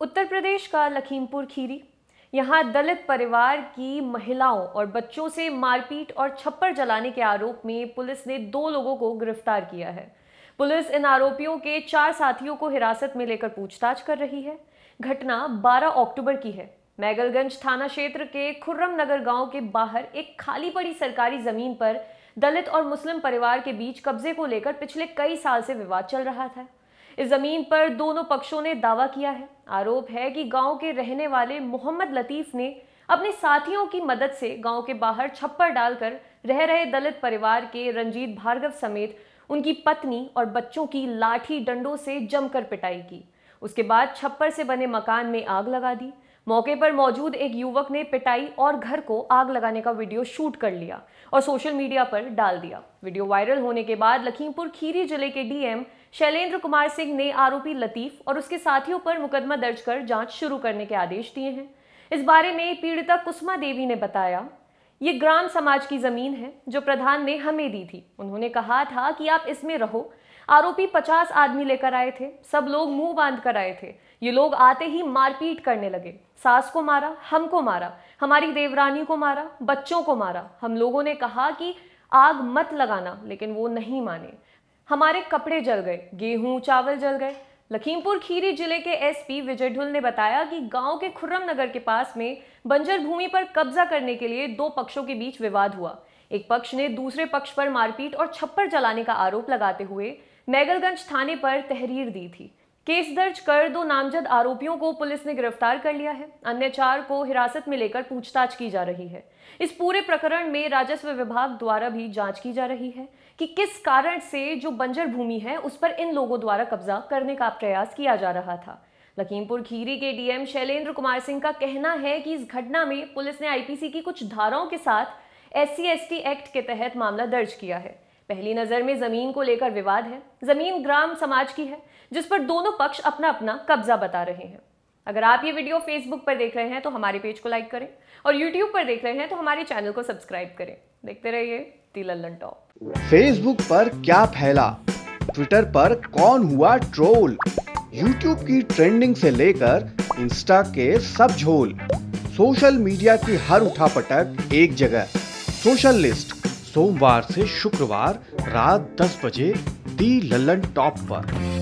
उत्तर प्रदेश का लखीमपुर खीरी यहाँ दलित परिवार की महिलाओं और बच्चों से मारपीट और छप्पर जलाने के आरोप में पुलिस ने दो लोगों को गिरफ्तार किया है पुलिस इन आरोपियों के चार साथियों को हिरासत में लेकर पूछताछ कर रही है घटना 12 अक्टूबर की है मैगलगंज थाना क्षेत्र के खुर्रम नगर गांव के बाहर एक खाली पड़ी सरकारी जमीन पर दलित और मुस्लिम परिवार के बीच कब्जे को लेकर पिछले कई साल से विवाद चल रहा था इस जमीन पर दोनों पक्षों ने दावा किया है आरोप है कि गांव के रहने वाले मोहम्मद लतीफ ने अपने साथियों की मदद से गांव के बाहर छप्पर डालकर रह रहे दलित परिवार के रंजीत भार्गव समेत उनकी पत्नी और बच्चों की लाठी डंडों से जमकर पिटाई की उसके बाद छप्पर से बने मकान में आग लगा दी मौके पर मौजूद एक युवक ने पिटाई और घर को आग लगाने का वीडियो शूट कर लिया और सोशल मीडिया पर डाल दिया वीडियो वायरल होने के बाद लखीमपुर खीरी जिले के डीएम शैलेंद्र कुमार सिंह ने आरोपी लतीफ और उसके साथियों पर मुकदमा दर्ज कर जांच शुरू करने के आदेश दिए हैं इस बारे में पीड़िता कुसमा देवी ने बताया ये ग्राम समाज की जमीन है जो प्रधान ने हमें दी थी उन्होंने कहा था कि आप इसमें रहो आरोपी पचास आदमी लेकर आए थे सब लोग मुंह बांध कर आए थे ये लोग आते ही मारपीट करने लगे सास को मारा हमको मारा हमारी देवरानी को मारा बच्चों को मारा हम लोगों ने कहा कि आग मत लगाना लेकिन वो नहीं माने हमारे कपड़े जल गए गेहूं चावल जल गए लखीमपुर खीरी जिले के एसपी विजय ढुल ने बताया कि गांव के खुर्रम नगर के पास में बंजर भूमि पर कब्जा करने के लिए दो पक्षों के बीच विवाद हुआ एक पक्ष ने दूसरे पक्ष पर मारपीट और छप्पर जलाने का आरोप लगाते हुए मैगलगंज थाने पर तहरीर दी थी केस दर्ज कर दो नामजद आरोपियों को पुलिस ने गिरफ्तार कर लिया है अन्य चार को हिरासत में लेकर पूछताछ की जा रही है इस पूरे प्रकरण में राजस्व विभाग द्वारा भी जांच की जा रही है कि किस कारण से जो बंजर भूमि है उस पर इन लोगों द्वारा कब्जा करने का प्रयास किया जा रहा था लखीमपुर खीरी के डीएम शैलेंद्र कुमार सिंह का कहना है कि इस घटना में पुलिस ने आईपीसी की कुछ धाराओं के साथ एस सी एक्ट के तहत मामला दर्ज किया है पहली नज़र में ज़मीन को लेकर विवाद है ज़मीन ग्राम समाज की है जिस पर दोनों पक्ष अपना अपना कब्जा बता रहे हैं अगर आप ये वीडियो फेसबुक पर देख रहे हैं तो हमारे पेज को लाइक करें और यूट्यूब पर देख रहे हैं तो हमारे चैनल को सब्सक्राइब करें देखते रहिए तिलल्लन टॉप फेसबुक पर क्या फैला ट्विटर पर कौन हुआ ट्रोल यूट्यूब की ट्रेंडिंग से लेकर इंस्टा के सब झोल सोशल मीडिया की हर उठापटक एक जगह सोशल लिस्ट सोमवार से शुक्रवार रात 10 बजे दी लल्लन टॉप पर